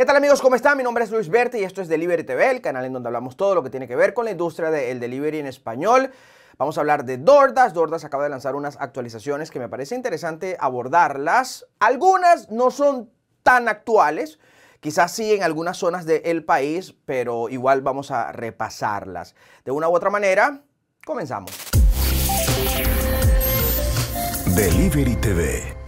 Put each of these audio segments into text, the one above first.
¿Qué tal amigos? ¿Cómo están? Mi nombre es Luis Berti y esto es Delivery TV, el canal en donde hablamos todo lo que tiene que ver con la industria del delivery en español. Vamos a hablar de Dordas. Dordas acaba de lanzar unas actualizaciones que me parece interesante abordarlas. Algunas no son tan actuales, Quizás sí en algunas zonas del país, pero igual vamos a repasarlas. De una u otra manera, comenzamos. Delivery TV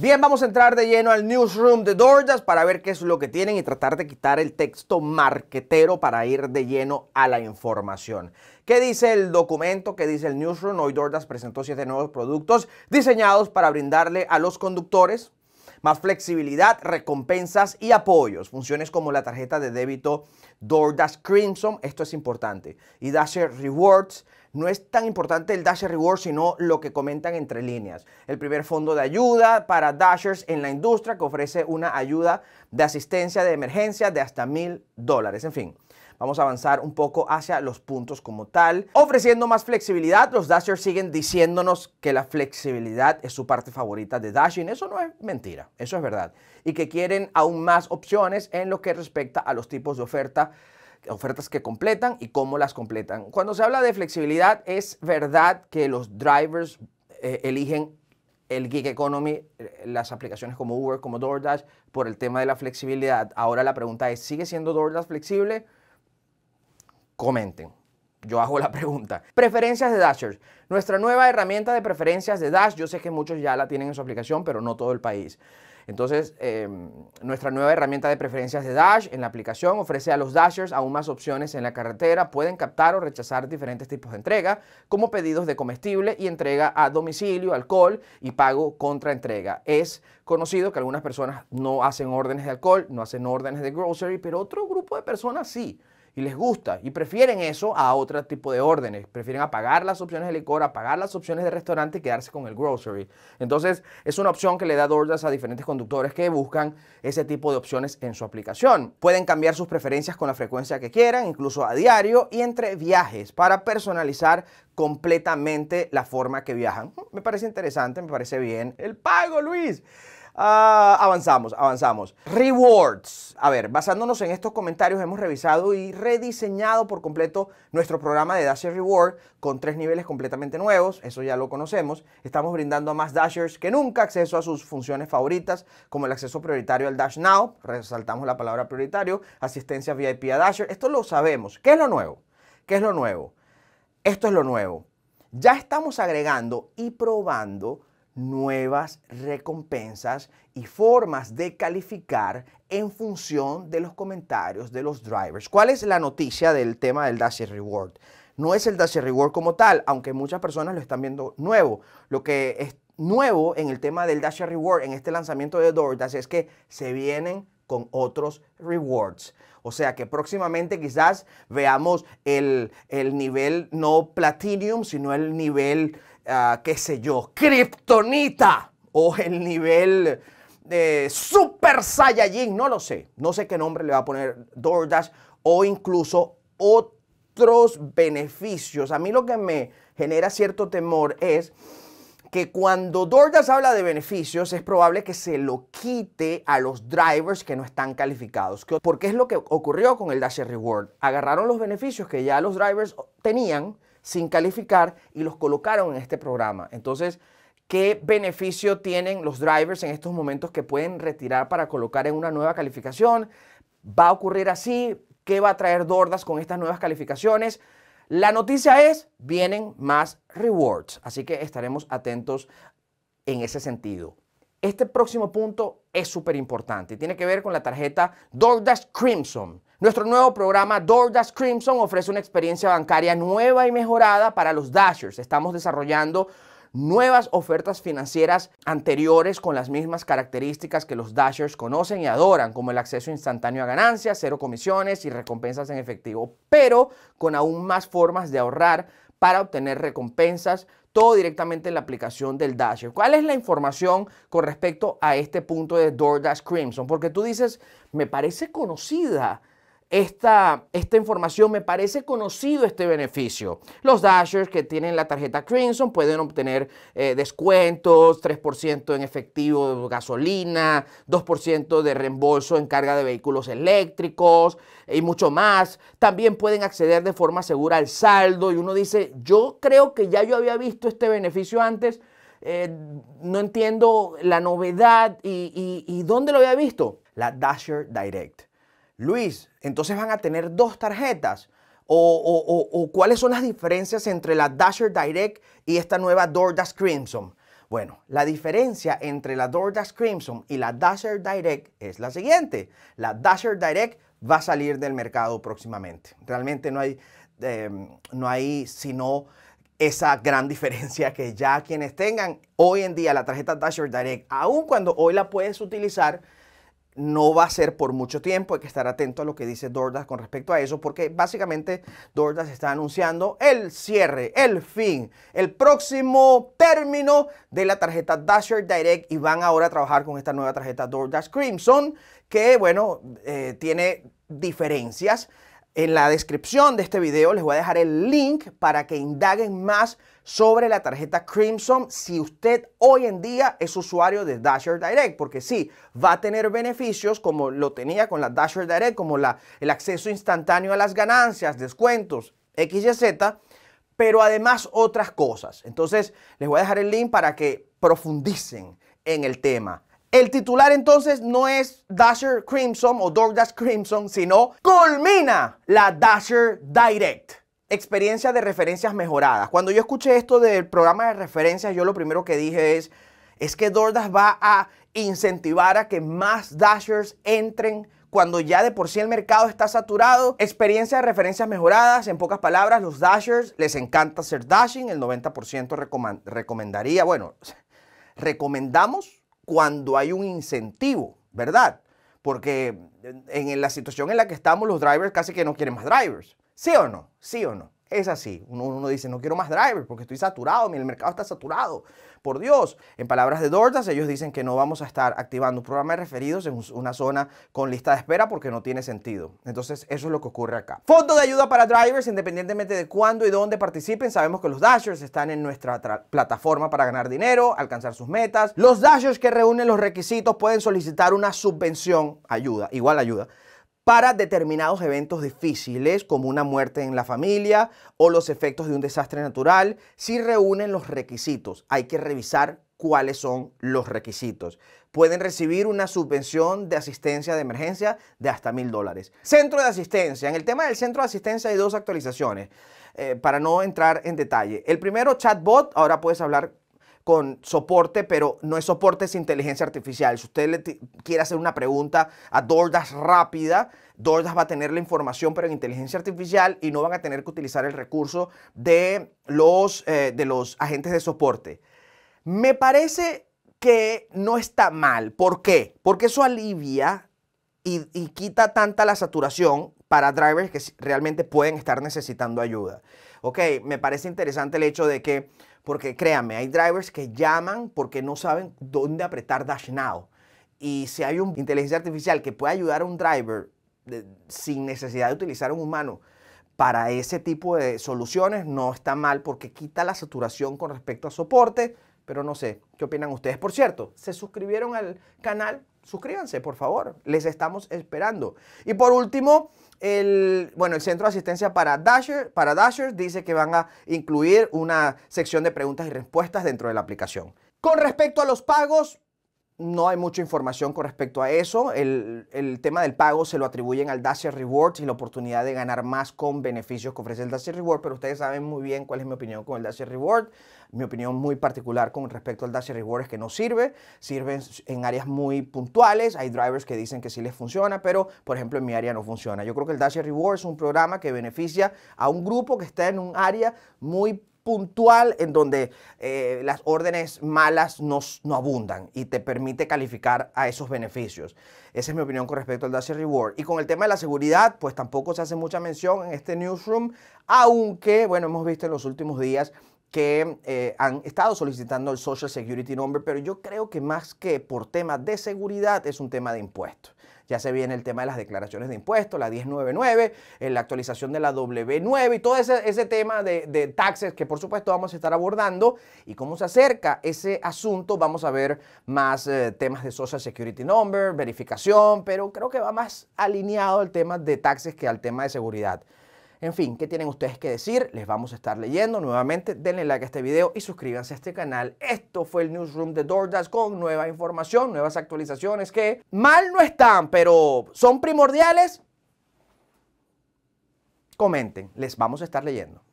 Bien, vamos a entrar de lleno al newsroom de DoorDash para ver qué es lo que tienen y tratar de quitar el texto marquetero para ir de lleno a la información. ¿Qué dice el documento? ¿Qué dice el newsroom? Hoy DoorDash presentó siete nuevos productos diseñados para brindarle a los conductores más flexibilidad, recompensas y apoyos. Funciones como la tarjeta de débito DoorDash Crimson, esto es importante, y Dasher Rewards, no es tan importante el Dasher Rewards sino lo que comentan entre líneas. El primer fondo de ayuda para Dashers en la industria que ofrece una ayuda de asistencia de emergencia de hasta mil dólares. En fin, Vamos a avanzar un poco hacia los puntos como tal. Ofreciendo más flexibilidad, los Dashers siguen diciéndonos que la flexibilidad es su parte favorita de Dashing. Eso no es mentira, eso es verdad. Y que quieren aún más opciones en lo que respecta a los tipos de oferta ofertas que completan y cómo las completan. Cuando se habla de flexibilidad, es verdad que los drivers eh, eligen el gig economy, eh, las aplicaciones como Uber, como DoorDash, por el tema de la flexibilidad. Ahora la pregunta es, ¿sigue siendo DoorDash flexible? comenten. Yo hago la pregunta. Preferencias de Dashers. Nuestra nueva herramienta de preferencias de Dash. Yo sé que muchos ya la tienen en su aplicación, pero no todo el país. Entonces, em, nuestra nueva herramienta de preferencias de Dash en la aplicación ofrece a los Dashers aún más opciones en la carretera. Pueden captar o rechazar diferentes tipos de entrega, como pedidos de comestible y entrega a domicilio, alcohol y pago contra entrega. Es conocido que algunas personas no hacen órdenes de alcohol, no hacen órdenes de grocery, pero otro grupo de personas sí y les gusta y prefieren eso a otro tipo de órdenes. Prefieren apagar las opciones de licor, apagar las opciones de restaurante y quedarse con el grocery. Entonces es una opción que le da DoorDash a diferentes conductores que buscan ese tipo de opciones en su aplicación. Pueden cambiar sus preferencias con la frecuencia que quieran, incluso a diario y entre viajes para personalizar completamente la forma que viajan. Me parece interesante, me parece bien. El pago, Luis. Ah, avanzamos, avanzamos. Rewards. A ver, basándonos en estos comentarios, hemos revisado y rediseñado por completo nuestro programa de Dasher Reward con tres niveles completamente nuevos. Eso ya lo conocemos. Estamos brindando a más Dashers que nunca acceso a sus funciones favoritas, como el acceso prioritario al Dash Now. Resaltamos la palabra prioritario. Asistencia VIP a Dasher. Esto lo sabemos. ¿Qué es lo nuevo? ¿Qué es lo nuevo? Esto es lo nuevo. Ya estamos agregando y probando nuevas recompensas y formas de calificar en función de los comentarios de los drivers. ¿Cuál es la noticia del tema del Dash Reward? No es el Dash Reward como tal, aunque muchas personas lo están viendo nuevo. Lo que es nuevo en el tema del dasher Reward en este lanzamiento de DoorDash es que se vienen con otros rewards. O sea que próximamente quizás veamos el, el nivel no platinum, sino el nivel Ah, qué sé yo, Kryptonita o el nivel de Super Saiyajin, no lo sé, no sé qué nombre le va a poner DoorDash o incluso otros beneficios. A mí lo que me genera cierto temor es que cuando DoorDash habla de beneficios es probable que se lo quite a los drivers que no están calificados. Porque es lo que ocurrió con el Dash Reward. Agarraron los beneficios que ya los drivers tenían sin calificar y los colocaron en este programa. Entonces, ¿qué beneficio tienen los drivers en estos momentos que pueden retirar para colocar en una nueva calificación? ¿Va a ocurrir así? ¿Qué va a traer Dordas con estas nuevas calificaciones? La noticia es, vienen más rewards, así que estaremos atentos en ese sentido. Este próximo punto es súper importante. Tiene que ver con la tarjeta Dordas Crimson. Nuestro nuevo programa DoorDash Crimson ofrece una experiencia bancaria nueva y mejorada para los Dashers. Estamos desarrollando nuevas ofertas financieras anteriores con las mismas características que los Dashers conocen y adoran, como el acceso instantáneo a ganancias, cero comisiones y recompensas en efectivo, pero con aún más formas de ahorrar para obtener recompensas, todo directamente en la aplicación del Dasher. ¿Cuál es la información con respecto a este punto de DoorDash Crimson? Porque tú dices, me parece conocida esta, esta información, me parece conocido este beneficio. Los Dashers que tienen la tarjeta Crimson pueden obtener eh, descuentos, 3% en efectivo de gasolina, 2% de reembolso en carga de vehículos eléctricos y mucho más. También pueden acceder de forma segura al saldo y uno dice, yo creo que ya yo había visto este beneficio antes. Eh, no entiendo la novedad y, y dónde lo había visto. La Dasher Direct. Luis, entonces van a tener dos tarjetas. O, cuáles son las diferencias entre la Dasher Direct y esta nueva DoorDash Crimson. Bueno, la diferencia entre la DoorDash Crimson y la Dasher Direct es la siguiente. La Dasher Direct va a salir del mercado próximamente. Realmente no hay, em, no hay sino esa gran diferencia que ya quienes tengan hoy en día la tarjeta Dasher Direct, aun cuando hoy la puedes utilizar, no va a ser por mucho tiempo, hay que estar atento a lo que dice Dordas con respecto a eso, porque básicamente Dordas está anunciando el cierre, el fin, el próximo término de la tarjeta Dasher Direct y van ahora a trabajar con esta nueva tarjeta DoorDash Crimson, que bueno, eh, tiene diferencias. En la descripción de este video les voy a dejar el link para que indaguen más sobre la tarjeta Crimson si usted hoy en día es usuario de Dasher Direct, porque sí, va a tener beneficios como lo tenía con la Dasher Direct, como la, el acceso instantáneo a las ganancias, descuentos, XYZ, pero además otras cosas. Entonces, les voy a dejar el link para que profundicen en el tema. El titular entonces no es Dasher Crimson o DoorDash Crimson, sino culmina la Dasher Direct experiencia de referencias mejoradas. Cuando yo escuché esto del programa de referencias, yo lo primero que dije es, es que DoorDash va a incentivar a que más Dashers entren cuando ya de por sí el mercado está saturado. Experiencia de referencias mejoradas, en pocas palabras, los Dashers les encanta hacer dashing, el 90% recomendaría, bueno, recomendamos cuando hay un incentivo, ¿verdad? Porque en la situación en la que estamos, los drivers casi que no quieren más drivers. ¿Sí o no? ¿Sí o no? Es así. Uno, dice, no quiero más drivers porque estoy saturado, el mercado está saturado. Por Dios, en palabras de DoorDash, ellos dicen que no vamos a estar activando un programa de referidos en una zona con lista de espera porque no tiene sentido. Entonces, eso es lo que ocurre acá. Fondo de ayuda para drivers, independientemente de cuándo y dónde participen, sabemos que los Dashers están en nuestra plataforma para ganar dinero, alcanzar sus metas. Los Dashers que reúnen los requisitos pueden solicitar una subvención, ayuda, igual ayuda para determinados eventos difíciles como una muerte en la familia o los efectos de un desastre natural, si reúnen los requisitos. Hay que revisar cuáles son los requisitos. Pueden recibir una subvención de asistencia de emergencia de hasta mil dólares. Centro de asistencia. En el tema del centro de asistencia hay dos actualizaciones, eh, para no entrar en detalle. El primero, chatbot. Ahora puedes hablar con soporte, pero no es soporte, es inteligencia artificial. Si usted le quiere hacer una pregunta a DoorDash rápida, DoorDash va a tener la información, pero en inteligencia artificial y no van a tener que utilizar el recurso de los, eh, de los agentes de soporte. Me parece que no está mal. ¿Por qué? Porque eso alivia y, y quita tanta la saturación para drivers que realmente pueden estar necesitando ayuda. Ok, me parece interesante el hecho de que porque créanme, hay drivers que llaman porque no saben dónde apretar Dash Now. Y si hay una inteligencia artificial que puede ayudar a un driver sin necesidad de utilizar un humano para ese tipo de soluciones, no está mal porque quita la saturación con respecto a soporte. Pero no sé, ¿qué opinan ustedes? Por cierto, ¿se suscribieron al canal? suscríbanse, por favor. Les estamos esperando. Y por último, el, bueno, el centro de asistencia para para Dashers dice que van a incluir una sección de preguntas y respuestas dentro de la aplicación. Con respecto a los pagos, no hay mucha información con respecto a eso. El, tema del pago se lo atribuyen al Dacia Rewards y la oportunidad de ganar más con beneficios que ofrece el Dacia Rewards, pero ustedes saben muy bien cuál es mi opinión con el Dacia Reward. Mi opinión muy particular con respecto al Dacia Rewards es que no sirve, sirve en áreas muy puntuales. Hay drivers que dicen que sí les funciona, pero por ejemplo en mi área no funciona. Yo creo que el Dacia Rewards es un programa que beneficia a un grupo que está en un área muy puntual en donde eh, las órdenes malas no, abundan y te permite calificar a esos beneficios. Esa es mi opinión con respecto al Dash Reward. Y con el tema de la seguridad, pues tampoco se hace mucha mención en este newsroom, aunque, bueno, hemos visto en los últimos días que eh, han estado solicitando el Social Security Number, pero yo creo que más que por temas de seguridad es un tema de impuestos. Ya se viene el tema de las declaraciones de impuestos, la 1099, eh, la actualización de la W9 y todo ese, tema de, taxes que por supuesto vamos a estar abordando. Y cómo se acerca ese asunto, vamos a ver más eh, temas de Social Security Number, verificación, pero creo que va más alineado el tema de taxes que al tema de seguridad. En fin, ¿qué tienen ustedes que decir? Les vamos a estar leyendo nuevamente. Denle like a este video y suscríbanse a este canal. Esto fue el Newsroom de DoorDash con nueva información, nuevas actualizaciones que mal no están, pero son primordiales. Comenten, les vamos a estar leyendo.